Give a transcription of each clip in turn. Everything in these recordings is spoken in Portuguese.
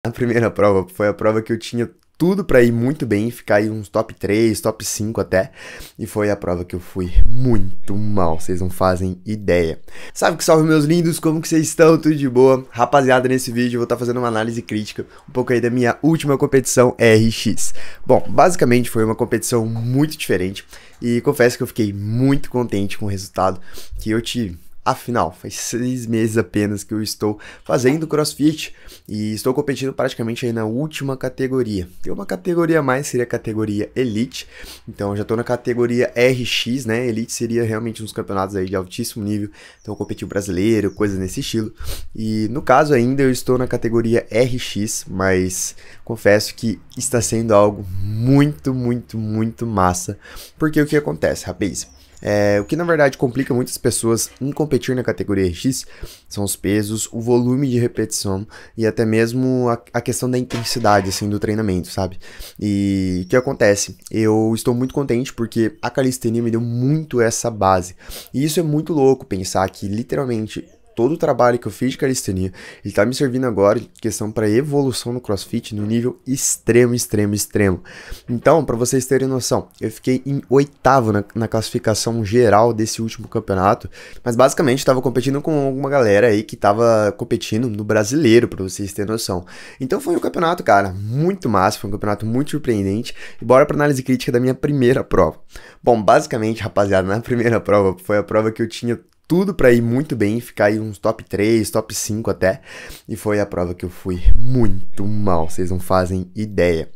A primeira prova foi a prova que eu tinha tudo para ir muito bem, ficar aí uns top 3, top 5 até. E foi a prova que eu fui muito mal, vocês não fazem ideia. Salve que salve meus lindos, como que vocês estão? Tudo de boa? Rapaziada, nesse vídeo eu vou estar tá fazendo uma análise crítica um pouco aí da minha última competição RX. Bom, basicamente foi uma competição muito diferente e confesso que eu fiquei muito contente com o resultado que eu tive. Afinal, faz seis meses apenas que eu estou fazendo crossfit e estou competindo praticamente aí na última categoria. Tem uma categoria a mais, seria a categoria Elite. Então, já estou na categoria RX, né? Elite seria realmente uns campeonatos aí de altíssimo nível. Então, competir brasileiro, coisas nesse estilo. E no caso, ainda eu estou na categoria RX, mas confesso que está sendo algo muito, muito, muito massa. Porque o que acontece, rapaz? É, o que na verdade complica muitas pessoas em competir na categoria X são os pesos, o volume de repetição e até mesmo a, a questão da intensidade assim, do treinamento, sabe? E o que acontece? Eu estou muito contente porque a calistenia me deu muito essa base. E isso é muito louco pensar que literalmente todo o trabalho que eu fiz de calistenia, ele tá me servindo agora de questão para evolução no CrossFit no nível extremo, extremo, extremo. Então, para vocês terem noção, eu fiquei em oitavo na, na classificação geral desse último campeonato, mas basicamente estava competindo com alguma galera aí que estava competindo no brasileiro, para vocês terem noção. Então foi um campeonato, cara, muito massa, foi um campeonato muito surpreendente. E bora para análise crítica da minha primeira prova. Bom, basicamente, rapaziada, na primeira prova foi a prova que eu tinha tudo para ir muito bem, ficar aí uns top 3, top 5 até. E foi a prova que eu fui muito mal, vocês não fazem ideia.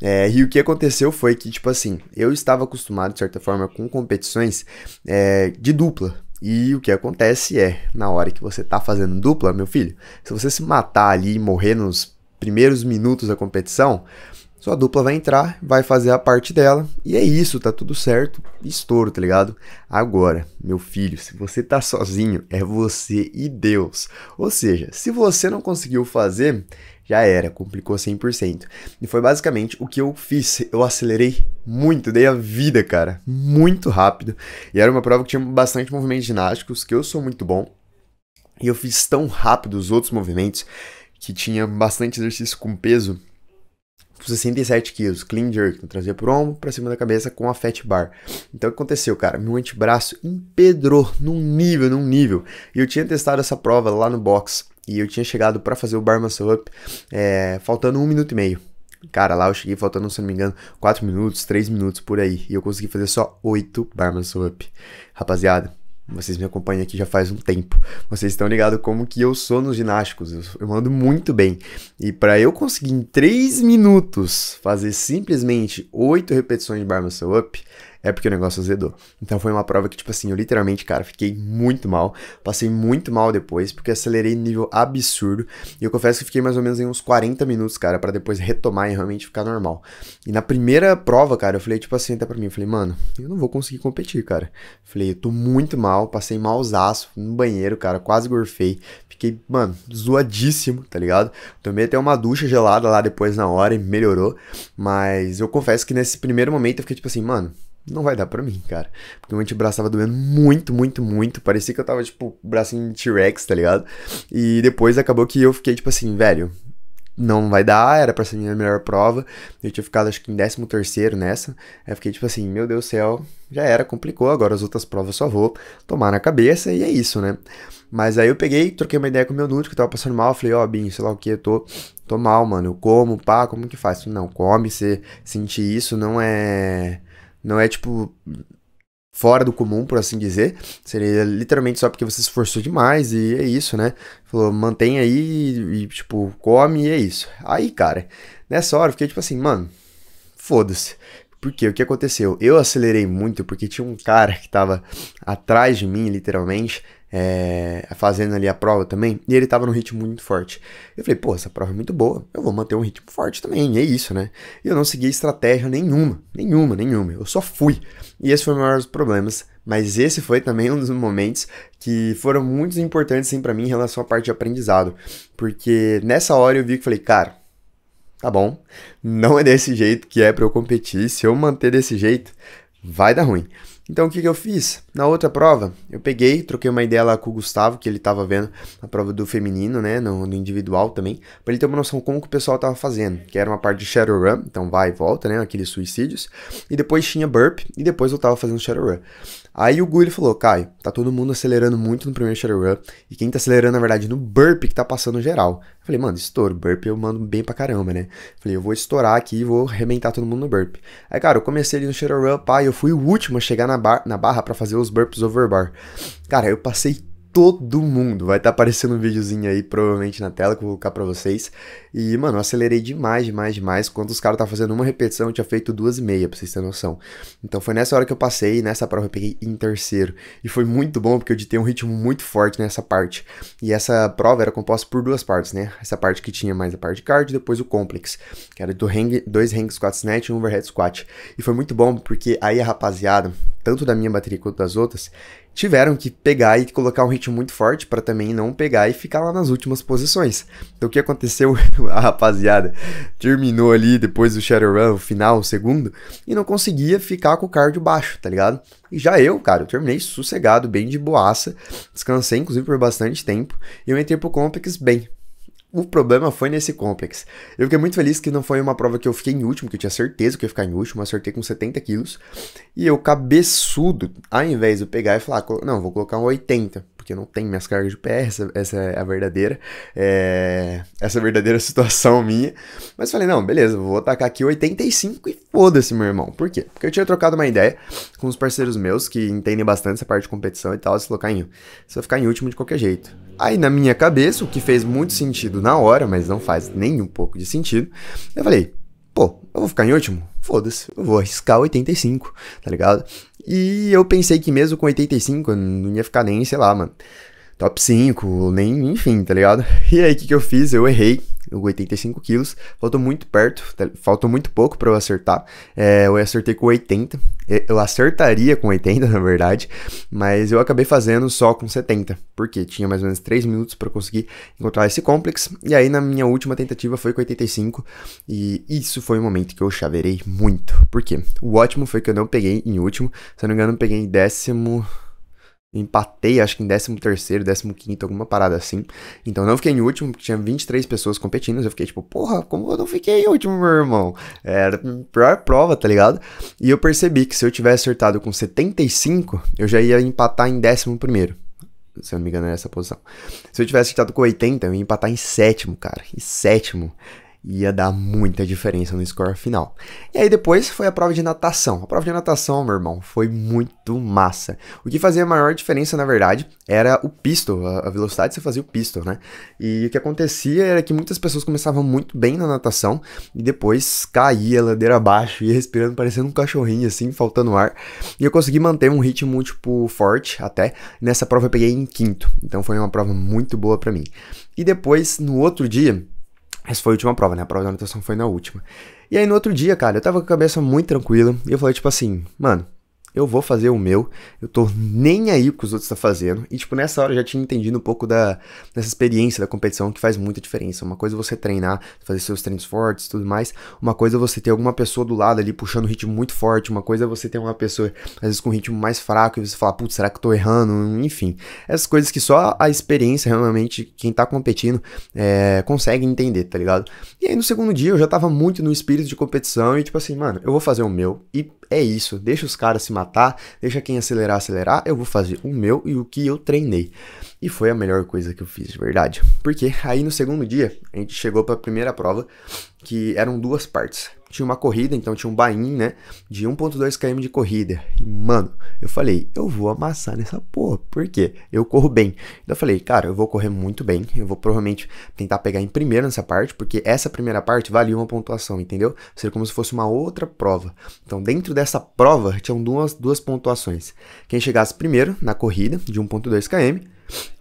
É, e o que aconteceu foi que, tipo assim, eu estava acostumado, de certa forma, com competições é, de dupla. E o que acontece é, na hora que você tá fazendo dupla, meu filho, se você se matar ali e morrer nos primeiros minutos da competição, sua dupla vai entrar, vai fazer a parte dela, e é isso, tá tudo certo, estouro, tá ligado? Agora, meu filho, se você tá sozinho, é você e Deus. Ou seja, se você não conseguiu fazer, já era, complicou 100%. E foi basicamente o que eu fiz. Eu acelerei muito, dei a vida, cara, muito rápido. E era uma prova que tinha bastante movimentos ginásticos, que eu sou muito bom. E eu fiz tão rápido os outros movimentos que tinha bastante exercício com peso 67 quilos, clean jerk, então, trazia pro ombro, pra cima da cabeça com a fat bar. Então o que aconteceu, cara? Meu antebraço empedrou num nível, num nível. E eu tinha testado essa prova lá no box e eu tinha chegado para fazer o bar muscle up é, faltando um minuto e meio. Cara, lá eu cheguei faltando, se não me engano, 4 minutos, 3 minutos por aí. E eu consegui fazer só 8 barman Swap. Rapaziada, vocês me acompanham aqui já faz um tempo. Vocês estão ligados como que eu sou nos ginásticos. Eu, eu mando muito bem. E para eu conseguir em 3 minutos fazer simplesmente 8 repetições de Barman muscle up, é porque o negócio azedou. Então foi uma prova que, tipo assim, eu literalmente, cara, fiquei muito mal. Passei muito mal depois, porque acelerei no nível absurdo. E eu confesso que fiquei mais ou menos em uns 40 minutos, cara, para depois retomar e realmente ficar normal. E na primeira prova, cara, eu falei, tipo assim, até pra mim, eu falei, mano, eu não vou conseguir competir, cara. Falei, eu tô muito mal, passei malzaço no banheiro, cara, quase gorfei. Fiquei, mano, zoadíssimo, tá ligado? Tomei até uma ducha gelada lá depois na hora e melhorou. Mas eu confesso que nesse primeiro momento eu fiquei tipo assim, mano, não vai dar pra mim, cara. Porque o meu antebraço tava doendo muito, muito, muito. Parecia que eu tava, tipo, bracinho de T-Rex, tá ligado? E depois acabou que eu fiquei, tipo assim, velho, não vai dar, era pra ser minha melhor prova. Eu tinha ficado, acho que em 13 terceiro nessa. Aí fiquei, tipo assim, meu Deus do céu, já era, complicou. Agora as outras provas só vou tomar na cabeça e é isso, né? Mas aí eu peguei, troquei uma ideia com o meu nude, que tava passando mal. Falei, ó, oh, Binho, sei lá o que, eu tô, tô mal, mano. Eu como, pá, como que faz? Não, come, você sentir isso não é não é tipo fora do comum, por assim dizer. Seria literalmente só porque você se esforçou demais e é isso, né? Falou, mantém aí e, tipo, come e é isso. Aí, cara, nessa hora eu fiquei tipo assim, mano, foda-se. Porque o que aconteceu? Eu acelerei muito porque tinha um cara que tava atrás de mim, literalmente, é, fazendo ali a prova também, e ele tava num ritmo muito forte. Eu falei, pô, essa prova é muito boa, eu vou manter um ritmo forte também, é isso, né? E eu não segui estratégia nenhuma, nenhuma, nenhuma, eu só fui. E esse foi o maior dos problemas, mas esse foi também um dos momentos que foram muito importantes, sim, para mim em relação à parte de aprendizado, porque nessa hora eu vi que falei, cara, tá bom, não é desse jeito que é para eu competir, se eu manter desse jeito, vai dar ruim. Então o que, que eu fiz? Na outra prova, eu peguei, troquei uma ideia lá com o Gustavo, que ele estava vendo a prova do feminino, né? No, no individual também, para ele ter uma noção como que o pessoal estava fazendo. Que era uma parte de Shadowrun, então vai e volta, né? Aqueles suicídios. E depois tinha Burp, e depois eu estava fazendo Shadowrun. Aí o Gu ele falou: Caio, tá todo mundo acelerando muito no primeiro Shadowrun, e quem tá acelerando, na verdade, no Burp que tá passando geral. Eu falei, mano, estouro, Burp eu mando bem pra caramba, né? Eu falei, eu vou estourar aqui e vou arrebentar todo mundo no Burp. Aí, cara, eu comecei ali no Shadowrun, pai, eu fui o último a chegar na na, bar, na barra para fazer os burps over bar. Cara, eu passei todo mundo. Vai estar tá aparecendo um videozinho aí, provavelmente na tela, que eu vou colocar pra vocês. E, mano, eu acelerei demais, demais, demais. Quando os caras estavam tá fazendo uma repetição, eu tinha feito duas e meia, pra vocês terem noção. Então foi nessa hora que eu passei, nessa prova eu peguei em terceiro. E foi muito bom, porque eu ditei um ritmo muito forte nessa parte. E essa prova era composta por duas partes, né? Essa parte que tinha mais a parte de card, depois o complex, que era do hang, dois hang squat snatch e um overhead squat. E foi muito bom, porque aí a rapaziada, tanto da minha bateria quanto das outras, tiveram que pegar e colocar um ritmo muito forte para também não pegar e ficar lá nas últimas posições. Então o que aconteceu? a rapaziada terminou ali depois do Shadowrun, o final, o segundo, e não conseguia ficar com o cardio baixo, tá ligado? E já eu, cara, eu terminei sossegado, bem de boaça, descansei inclusive por bastante tempo, e eu entrei pro Complex bem, o problema foi nesse complex. Eu fiquei muito feliz que não foi uma prova que eu fiquei em último, que eu tinha certeza que eu ia ficar em último, acertei com 70 quilos. E eu, cabeçudo, ao invés de eu pegar e falar, não, vou colocar um 80, porque não tem minhas cargas de PR, essa, essa é a verdadeira, é, essa é verdadeira situação minha. Mas falei, não, beleza, vou atacar aqui 85 e foda-se, meu irmão. Por quê? Porque eu tinha trocado uma ideia com os parceiros meus que entendem bastante essa parte de competição e tal, se colocar em, se eu ficar em último de qualquer jeito. Aí na minha cabeça, o que fez muito sentido na hora, mas não faz nem um pouco de sentido, eu falei, pô, eu vou ficar em último? Foda-se, eu vou arriscar 85, tá ligado? E eu pensei que mesmo com 85 eu não ia ficar nem, sei lá, mano, top 5, nem, enfim, tá ligado? E aí, o que, que eu fiz? Eu errei, O 85 quilos, faltou muito perto, tá, faltou muito pouco para eu acertar. É, eu acertei com 80, eu acertaria com 80, na verdade, mas eu acabei fazendo só com 70, porque tinha mais ou menos 3 minutos para conseguir encontrar esse complexo. E aí, na minha última tentativa foi com 85, e isso foi um momento que eu chaveirei muito. Por quê? O ótimo foi que eu não peguei em último, se eu não me engano, eu peguei em décimo empatei, acho que em 13º, 15º, alguma parada assim. Então não fiquei em último, porque tinha 23 pessoas competindo, eu fiquei tipo, porra, como eu não fiquei em último, meu irmão? Era a pior prova, tá ligado? E eu percebi que se eu tivesse acertado com 75, eu já ia empatar em 11º. Se eu não me engano, era essa posição. Se eu tivesse acertado com 80, eu ia empatar em sétimo, cara. Em sétimo ia dar muita diferença no score final. E aí depois foi a prova de natação. A prova de natação, meu irmão, foi muito massa. O que fazia a maior diferença, na verdade, era o pistol, a velocidade que você fazia o pistol, né? E o que acontecia era que muitas pessoas começavam muito bem na natação e depois caía ladeira abaixo, ia respirando parecendo um cachorrinho assim, faltando ar. E eu consegui manter um ritmo tipo forte até. Nessa prova eu peguei em quinto. Então foi uma prova muito boa para mim. E depois no outro dia, essa foi a última prova, né? A prova da natação foi na última. E aí no outro dia, cara, eu tava com a cabeça muito tranquila e eu falei, tipo assim, mano, eu vou fazer o meu, eu tô nem aí o que os outros estão tá fazendo. E, tipo, nessa hora eu já tinha entendido um pouco da dessa experiência da competição que faz muita diferença. Uma coisa é você treinar, fazer seus treinos fortes tudo mais. Uma coisa é você ter alguma pessoa do lado ali puxando um ritmo muito forte. Uma coisa é você ter uma pessoa, às vezes, com um ritmo mais fraco e você falar, putz, será que eu tô errando? Enfim, essas coisas que só a experiência realmente, quem tá competindo, é, consegue entender, tá ligado? E aí no segundo dia eu já tava muito no espírito de competição e, tipo assim, mano, eu vou fazer o meu. E é isso. Deixa os caras se matar, deixa quem acelerar, acelerar. Eu vou fazer o meu e o que eu treinei. E foi a melhor coisa que eu fiz, de verdade. Porque aí no segundo dia, a gente chegou para a primeira prova, que eram duas partes tinha uma corrida, então tinha um bain, né? De 1.2 km de corrida. E, mano, eu falei, eu vou amassar nessa porra. Por quê? Eu corro bem. Então eu falei, cara, eu vou correr muito bem. Eu vou provavelmente tentar pegar em primeiro nessa parte, porque essa primeira parte valia uma pontuação, entendeu? Seria como se fosse uma outra prova. Então, dentro dessa prova, tinham duas, duas pontuações. Quem chegasse primeiro na corrida de 1.2 km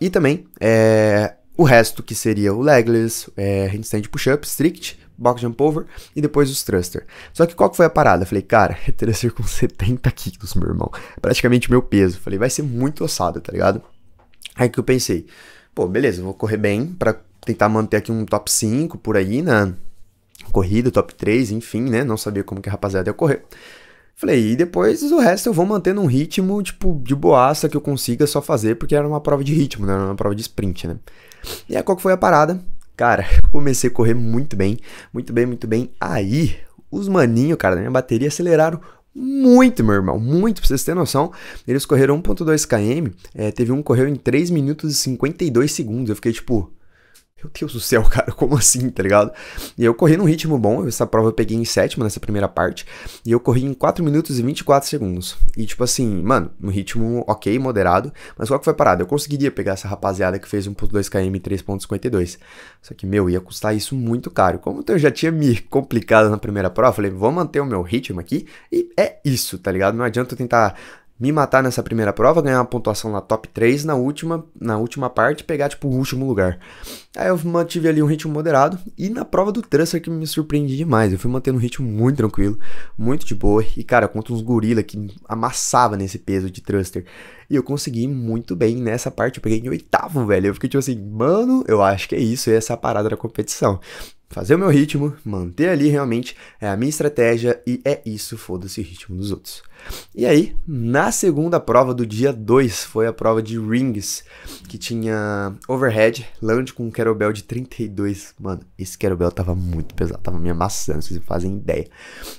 e também é, o resto que seria o legless, é, handstand push-up, strict, box jump over e depois os thruster. Só que qual que foi a parada? falei, cara, é thruster com 70 quilos, meu irmão. É praticamente o meu peso. falei, vai ser muito ossado, tá ligado? Aí que eu pensei, pô, beleza, vou correr bem para tentar manter aqui um top 5 por aí na né? corrida, top 3, enfim, né? Não sabia como que a rapaziada ia correr. Falei, e depois o resto eu vou mantendo um ritmo, tipo, de boaça que eu consiga só fazer, porque era uma prova de ritmo, né? era uma prova de sprint, né? E aí qual que foi a parada? Cara, comecei a correr muito bem, muito bem, muito bem. Aí, os maninhos, cara, da minha bateria aceleraram muito, meu irmão, muito, pra vocês terem noção. Eles correram 1.2 km, é, teve um que correu em 3 minutos e 52 segundos. Eu fiquei tipo, meu Deus do céu, cara, como assim, tá ligado? E eu corri num ritmo bom, essa prova eu peguei em sétimo nessa primeira parte, e eu corri em 4 minutos e 24 segundos. E tipo assim, mano, um ritmo ok, moderado, mas qual que foi a parada? Eu conseguiria pegar essa rapaziada que fez 1.2 km 3.52. Só que, meu, ia custar isso muito caro. Como eu já tinha me complicado na primeira prova, eu falei, vou manter o meu ritmo aqui, e é isso, tá ligado? Não adianta eu tentar me matar nessa primeira prova, ganhar uma pontuação na top 3 na última, na última parte pegar tipo o último lugar. Aí eu mantive ali um ritmo moderado e na prova do truster que me surpreendi demais. Eu fui mantendo um ritmo muito tranquilo, muito de boa e cara, contra uns gorila que amassava nesse peso de truster E eu consegui muito bem nessa parte, eu peguei em oitavo, velho. Eu fiquei tipo assim, mano, eu acho que é isso, é essa parada da competição fazer o meu ritmo, manter ali realmente é a minha estratégia e é isso, foda-se o ritmo dos outros. E aí, na segunda prova do dia 2, foi a prova de rings, que tinha overhead, lunge com um kettlebell de 32. Mano, esse kettlebell tava muito pesado, tava me amassando, vocês fazem ideia.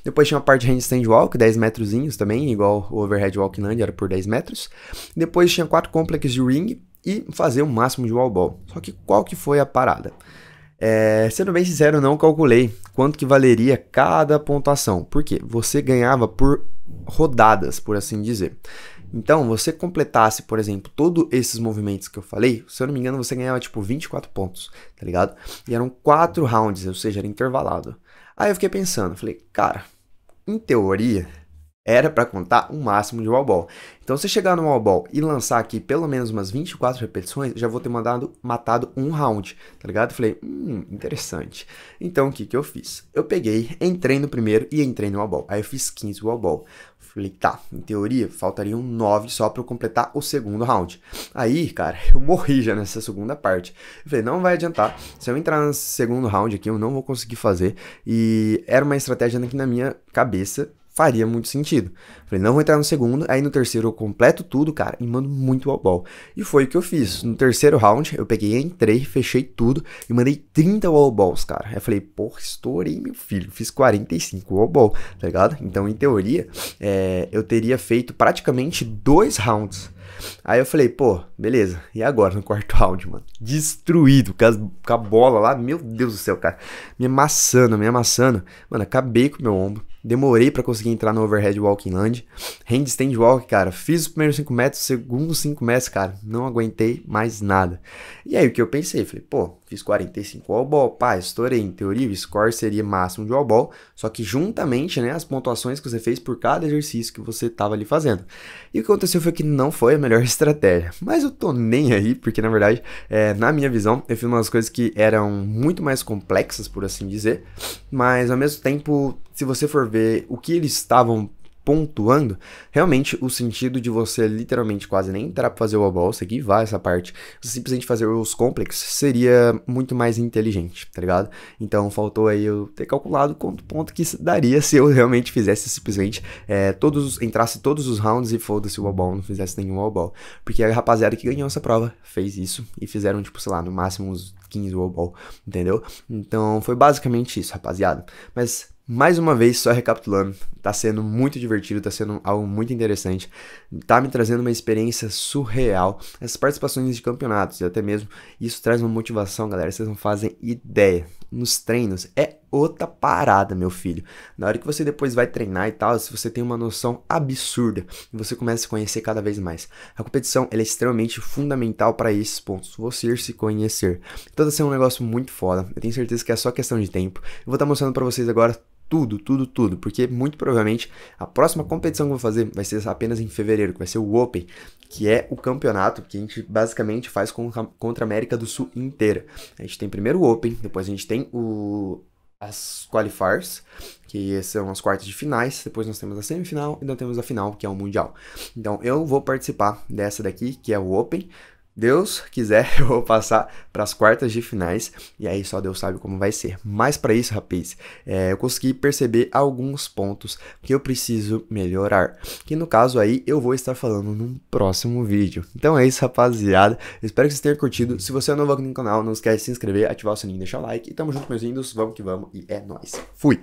Depois tinha uma parte de handstand walk, 10 metrozinhos também, igual o overhead walk lunge, era por 10 metros. Depois tinha quatro complexos de ring e fazer o máximo de wall ball. Só que qual que foi a parada? É, sendo bem sincero, não calculei quanto que valeria cada pontuação, porque você ganhava por rodadas, por assim dizer. Então, você completasse, por exemplo, todos esses movimentos que eu falei, se eu não me engano, você ganhava tipo 24 pontos, tá ligado? E eram quatro rounds, ou seja, era intervalado. Aí eu fiquei pensando, falei, cara, em teoria, era para contar o máximo de wall ball. Então, se chegar no wall ball e lançar aqui pelo menos umas 24 repetições, já vou ter mandado matado um round, tá ligado? Falei, hum, interessante. Então, o que que eu fiz? Eu peguei, entrei no primeiro e entrei no wall ball. Aí eu fiz 15 wall ball. Falei, tá, em teoria, faltariam 9 só para eu completar o segundo round. Aí, cara, eu morri já nessa segunda parte. falei, não vai adiantar. Se eu entrar no segundo round aqui, eu não vou conseguir fazer. E era uma estratégia que na minha cabeça faria muito sentido. Falei, não vou entrar no segundo, aí no terceiro eu completo tudo, cara, e mando muito wall ball. E foi o que eu fiz. No terceiro round, eu peguei, entrei, fechei tudo e mandei 30 wall balls, cara. Aí eu falei, porra, estourei meu filho, fiz 45 wall ball, tá ligado? Então, em teoria, é, eu teria feito praticamente dois rounds Aí eu falei, pô, beleza. E agora no quarto round, mano? Destruído com, com a bola lá. Meu Deus do céu, cara. Me amassando, me amassando. Mano, acabei com o meu ombro. Demorei para conseguir entrar no overhead walking land. Handstand walk, cara. Fiz os primeiros 5 metros, os segundos 5 metros, cara. Não aguentei mais nada. E aí o que eu pensei? Falei, pô, fiz 45 all ball, pá, estourei. Em teoria, o score seria máximo de all ball, só que juntamente, né, as pontuações que você fez por cada exercício que você estava ali fazendo. E o que aconteceu foi que não foi a melhor estratégia, mas eu tô nem aí, porque na verdade, é, na minha visão, eu fiz umas coisas que eram muito mais complexas, por assim dizer, mas ao mesmo tempo, se você for ver o que eles estavam pontuando, realmente o sentido de você literalmente quase nem entrar para fazer o wall seguir vai essa parte, simplesmente fazer os complexos seria muito mais inteligente, tá ligado? Então faltou aí eu ter calculado quanto ponto que daria se eu realmente fizesse simplesmente é, todos, entrasse todos os rounds e foda-se o wall não fizesse nenhum wall Porque a rapaziada que ganhou essa prova fez isso e fizeram, tipo, sei lá, no máximo uns 15 wall entendeu? Então foi basicamente isso, rapaziada. Mas mais uma vez, só recapitulando, tá sendo muito divertido, tá sendo algo muito interessante, tá me trazendo uma experiência surreal. Essas participações de campeonatos e até mesmo isso traz uma motivação, galera, vocês não fazem ideia nos treinos é outra parada, meu filho. Na hora que você depois vai treinar e tal, se você tem uma noção absurda e você começa a se conhecer cada vez mais. A competição é extremamente fundamental para esses pontos, você se conhecer. Então, vai tá ser um negócio muito foda. Eu tenho certeza que é só questão de tempo. Eu vou estar tá mostrando para vocês agora tudo, tudo, tudo, porque muito provavelmente a próxima competição que eu vou fazer vai ser apenas em fevereiro, que vai ser o Open, que é o campeonato que a gente basicamente faz contra, a América do Sul inteira. A gente tem primeiro o Open, depois a gente tem o as qualifiers, que são as quartas de finais, depois nós temos a semifinal e nós temos a final, que é o mundial. Então eu vou participar dessa daqui, que é o Open, Deus quiser, eu vou passar para as quartas de finais e aí só Deus sabe como vai ser. Mas para isso, rapaz, é, eu consegui perceber alguns pontos que eu preciso melhorar, que no caso aí eu vou estar falando num próximo vídeo. Então é isso, rapaziada. espero que vocês tenham curtido. Se você é novo aqui no canal, não esquece de se inscrever, ativar o sininho, deixar o like. E tamo junto, meus lindos. Vamos que vamos e é nóis. Fui!